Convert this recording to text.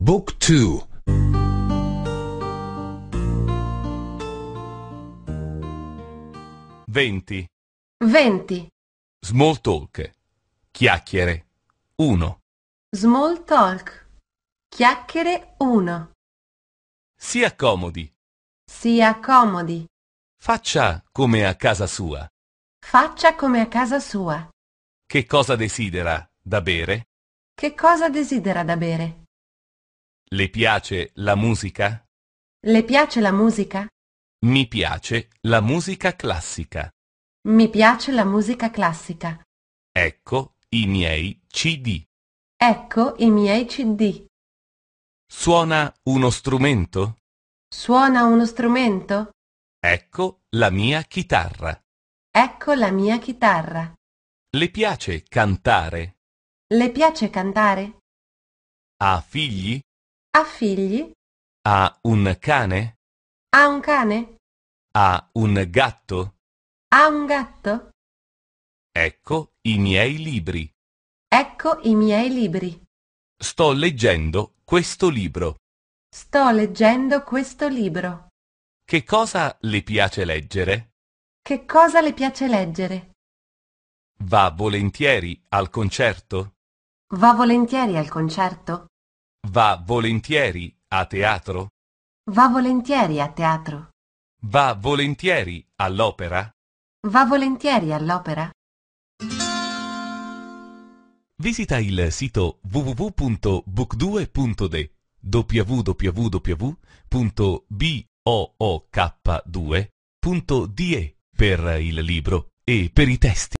Book 2 20 20 Small talk Chiacchiere 1 Small talk Chiacchiere 1 Si accomodi Si accomodi Faccia come a casa sua Faccia come a casa sua Che cosa desidera da bere? Che cosa desidera da bere? Le piace la musica? Le piace la musica? Mi piace la musica classica. Mi piace la musica classica. Ecco i miei CD. Ecco i miei CD. Suona uno strumento? Suona uno strumento? Ecco la mia chitarra. Ecco la mia chitarra. Le piace cantare? Le piace cantare? Ha figli? Ha figli? Ha un cane? Ha un cane? Ha un gatto? Ha un gatto? Ecco i miei libri. Ecco i miei libri. Sto leggendo questo libro. Sto leggendo questo libro. Che cosa le piace leggere? Che cosa le piace leggere? Va volentieri al concerto? Va volentieri al concerto? Va volentieri a teatro? Va volentieri a teatro. Va volentieri all'opera? Va volentieri all'opera. Visita il sito www.book2.de www.book2.de per il libro e per i testi.